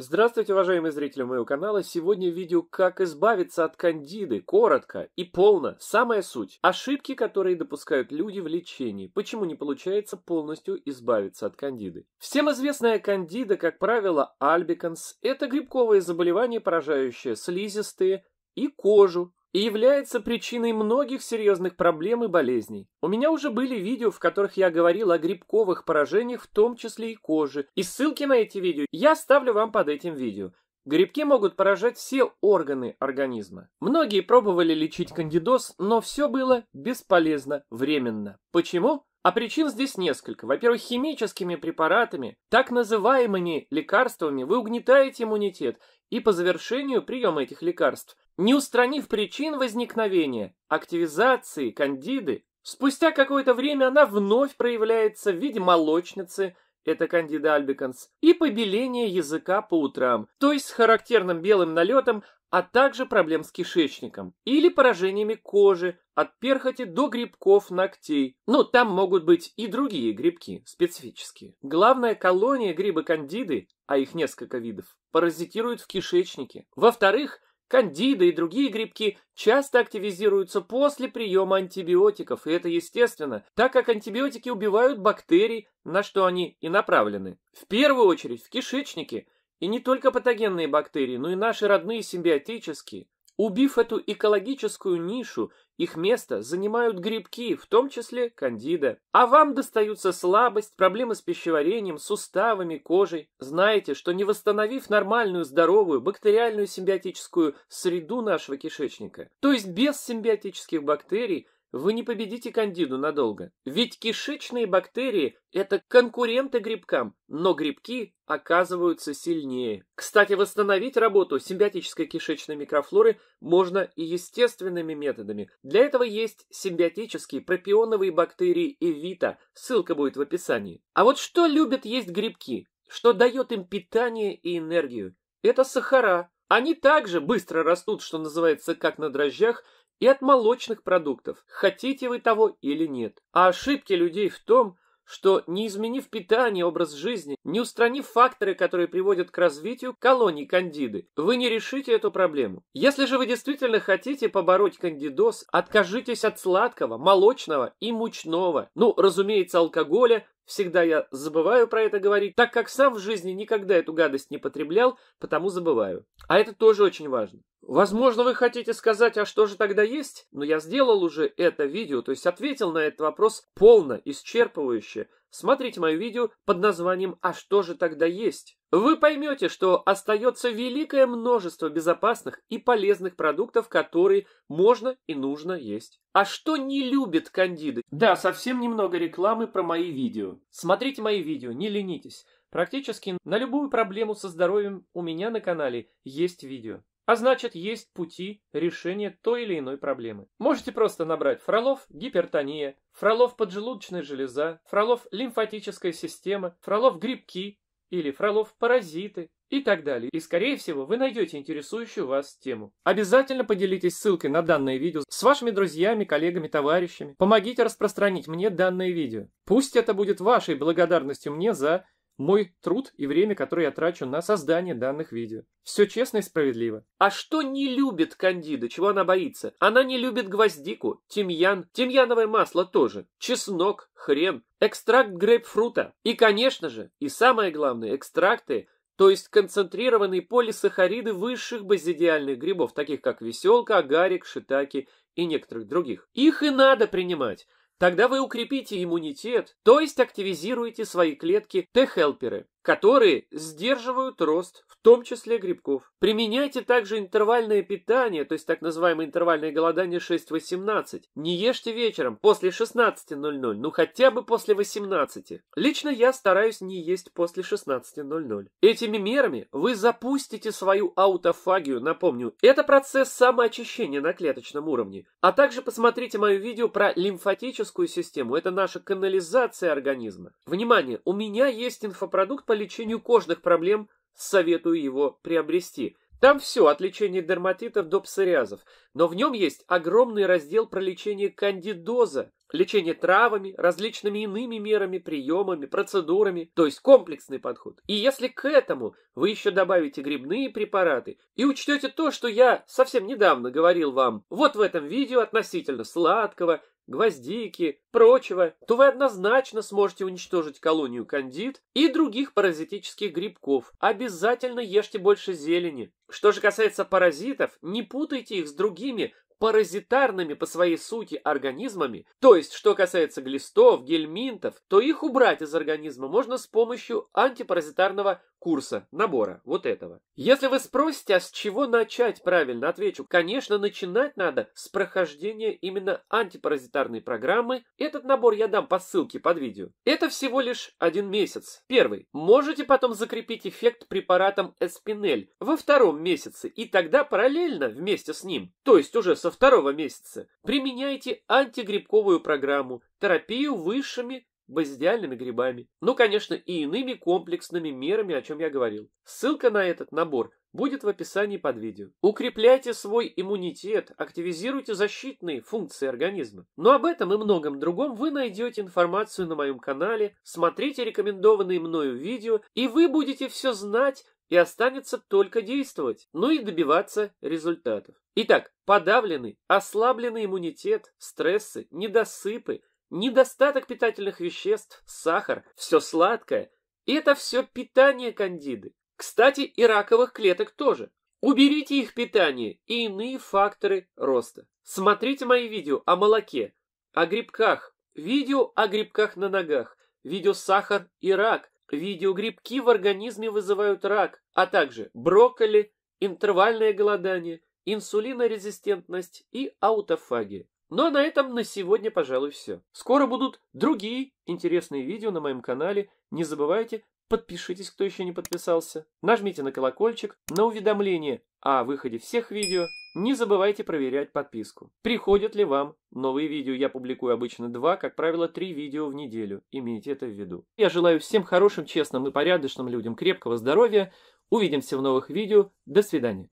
Здравствуйте, уважаемые зрители моего канала! Сегодня видео «Как избавиться от кандиды» коротко и полно. Самая суть. Ошибки, которые допускают люди в лечении. Почему не получается полностью избавиться от кандиды? Всем известная кандида, как правило, альбиканс – это грибковое заболевание, поражающее слизистые и кожу, и является причиной многих серьезных проблем и болезней. У меня уже были видео, в которых я говорил о грибковых поражениях, в том числе и кожи, и ссылки на эти видео я оставлю вам под этим видео. Грибки могут поражать все органы организма. Многие пробовали лечить кандидоз, но все было бесполезно временно. Почему? А причин здесь несколько. Во-первых, химическими препаратами, так называемыми лекарствами, вы угнетаете иммунитет, и по завершению приема этих лекарств не устранив причин возникновения, активизации кандиды, спустя какое-то время она вновь проявляется в виде молочницы, это кандида альбиканс, и побеления языка по утрам, то есть с характерным белым налетом, а также проблем с кишечником или поражениями кожи от перхоти до грибков ногтей. Но ну, там могут быть и другие грибки, специфические. Главная колония грибы кандиды, а их несколько видов, паразитирует в кишечнике. Во-вторых, Кандида и другие грибки часто активизируются после приема антибиотиков, и это естественно, так как антибиотики убивают бактерии, на что они и направлены. В первую очередь в кишечнике, и не только патогенные бактерии, но и наши родные симбиотические. Убив эту экологическую нишу, их место занимают грибки, в том числе кандида. А вам достаются слабость, проблемы с пищеварением, суставами, кожей. Знаете, что не восстановив нормальную, здоровую, бактериальную симбиотическую среду нашего кишечника, то есть без симбиотических бактерий, вы не победите кандиду надолго, ведь кишечные бактерии – это конкуренты грибкам, но грибки оказываются сильнее. Кстати, восстановить работу симбиотической кишечной микрофлоры можно и естественными методами. Для этого есть симбиотические пропионовые бактерии Эвита, ссылка будет в описании. А вот что любят есть грибки, что дает им питание и энергию? Это сахара. Они также быстро растут, что называется, как на дрожжах, и от молочных продуктов, хотите вы того или нет. А ошибки людей в том, что не изменив питание, образ жизни, не устранив факторы, которые приводят к развитию колоний кандиды, вы не решите эту проблему. Если же вы действительно хотите побороть кандидоз, откажитесь от сладкого, молочного и мучного, ну, разумеется, алкоголя, Всегда я забываю про это говорить, так как сам в жизни никогда эту гадость не потреблял, потому забываю. А это тоже очень важно. Возможно, вы хотите сказать, а что же тогда есть? Но я сделал уже это видео, то есть ответил на этот вопрос полно, исчерпывающе, смотрите мое видео под названием «А что же тогда есть?». Вы поймете, что остается великое множество безопасных и полезных продуктов, которые можно и нужно есть. А что не любит кандиды? Да, совсем немного рекламы про мои видео. Смотрите мои видео, не ленитесь. Практически на любую проблему со здоровьем у меня на канале есть видео. А значит, есть пути решения той или иной проблемы. Можете просто набрать Фролов гипертония, Фролов поджелудочная железа, Фролов лимфатическая система, Фролов грибки или Фролов паразиты и так далее. И, скорее всего, вы найдете интересующую вас тему. Обязательно поделитесь ссылкой на данное видео с вашими друзьями, коллегами, товарищами. Помогите распространить мне данное видео. Пусть это будет вашей благодарностью мне за мой труд и время, которое я трачу на создание данных видео. Все честно и справедливо. А что не любит Кандида? Чего она боится? Она не любит гвоздику, тимьян, тимьяновое масло тоже, чеснок, хрен, экстракт грейпфрута. И, конечно же, и самое главное, экстракты то есть концентрированные полисахариды высших базидиальных грибов, таких как веселка, агарик, шитаки и некоторых других. Их и надо принимать. Тогда вы укрепите иммунитет, то есть активизируете свои клетки Т-хелперы которые сдерживают рост, в том числе грибков. Применяйте также интервальное питание, то есть так называемое интервальное голодание 6-18. Не ешьте вечером после 16.00, ну хотя бы после 18. Лично я стараюсь не есть после 16.00. Этими мерами вы запустите свою аутофагию, напомню, это процесс самоочищения на клеточном уровне. А также посмотрите мое видео про лимфатическую систему, это наша канализация организма. Внимание, у меня есть инфопродукт по лечению кожных проблем, советую его приобрести. Там все от лечения дерматитов до псориазов, но в нем есть огромный раздел про лечение кандидоза, лечение травами, различными иными мерами, приемами, процедурами, то есть комплексный подход. И если к этому вы еще добавите грибные препараты и учтете то, что я совсем недавно говорил вам вот в этом видео относительно сладкого, гвоздики, прочего, то вы однозначно сможете уничтожить колонию кандид и других паразитических грибков. Обязательно ешьте больше зелени. Что же касается паразитов, не путайте их с другими паразитарными по своей сути организмами, то есть что касается глистов, гельминтов, то их убрать из организма можно с помощью антипаразитарного курса, набора, вот этого. Если вы спросите, а с чего начать, правильно отвечу, конечно, начинать надо с прохождения именно антипаразитарной программы. Этот набор я дам по ссылке под видео. Это всего лишь один месяц. Первый. Можете потом закрепить эффект препаратом эспинель во втором месяце и тогда параллельно вместе с ним, то есть уже со второго месяца, применяйте антигрибковую программу, терапию высшими базидиальными грибами, ну, конечно, и иными комплексными мерами, о чем я говорил. Ссылка на этот набор будет в описании под видео. Укрепляйте свой иммунитет, активизируйте защитные функции организма. Но об этом и многом другом вы найдете информацию на моем канале, смотрите рекомендованные мною видео, и вы будете все знать, и останется только действовать, ну и добиваться результатов. Итак, подавленный, ослабленный иммунитет, стрессы, недосыпы – Недостаток питательных веществ, сахар, все сладкое – это все питание кандиды. Кстати, и раковых клеток тоже. Уберите их питание и иные факторы роста. Смотрите мои видео о молоке, о грибках, видео о грибках на ногах, видео сахар и рак, видео грибки в организме вызывают рак, а также брокколи, интервальное голодание, инсулинорезистентность и аутофагия. Ну а на этом на сегодня, пожалуй, все. Скоро будут другие интересные видео на моем канале. Не забывайте, подпишитесь, кто еще не подписался. Нажмите на колокольчик, на уведомление о выходе всех видео. Не забывайте проверять подписку. Приходят ли вам новые видео? Я публикую обычно два, как правило, три видео в неделю. Имейте это в виду. Я желаю всем хорошим, честным и порядочным людям крепкого здоровья. Увидимся в новых видео. До свидания.